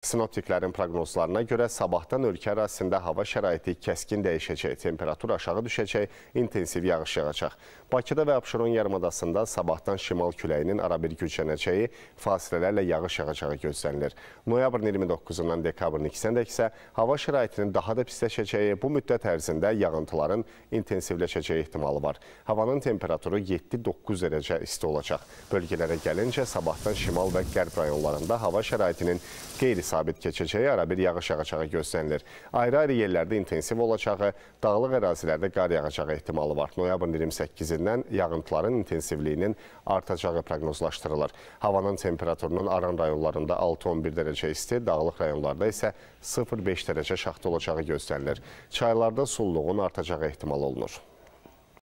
Sinoptiklərin proqnozlarına görə sabahdan ölkə ərazisində hava şəraiti kəskin dəyişəcək, temperatur aşağı düşəcək, intensiv yağış yağacaq. Bakıda və Abşeron yarımadasında sabahdan şimal küləyinin arabir güclənəcəyi, fasilələrlə yağış yağacağı gözlənilir. Noyabrın 29-dan dekabrın 2-də isə hava şəraitinin daha da pisləşəcəyi, bu müddət ərzində yağıntıların intensivləşəcəyi ehtimalı var. Havanın temperaturu 7-9 dərəcə isti olacaq. Bölgələrə gəlincə sabahdan şimal və qərb rayonlarında hava şəraitinin qeyri sabit keçəcəyi, ara bir yağış yağacağı gözlənilir. Ayrı-ayrı yerlərdə intensiv olacağı, dağlıq ərazilərdə qar yağacağı ehtimalı var. Noyabrın 28-dən yağıntıların intensivliyinin artacağı proqnozlaşdırılır. Havanın temperaturunun aran rayonlarında 6-11 dərəcə isti, dağlıq rayonlarda isə 0-5 dərəcə şaxta olacağı gözlənilir. Çaylarda sulluğun artacağı ehtimal olunur.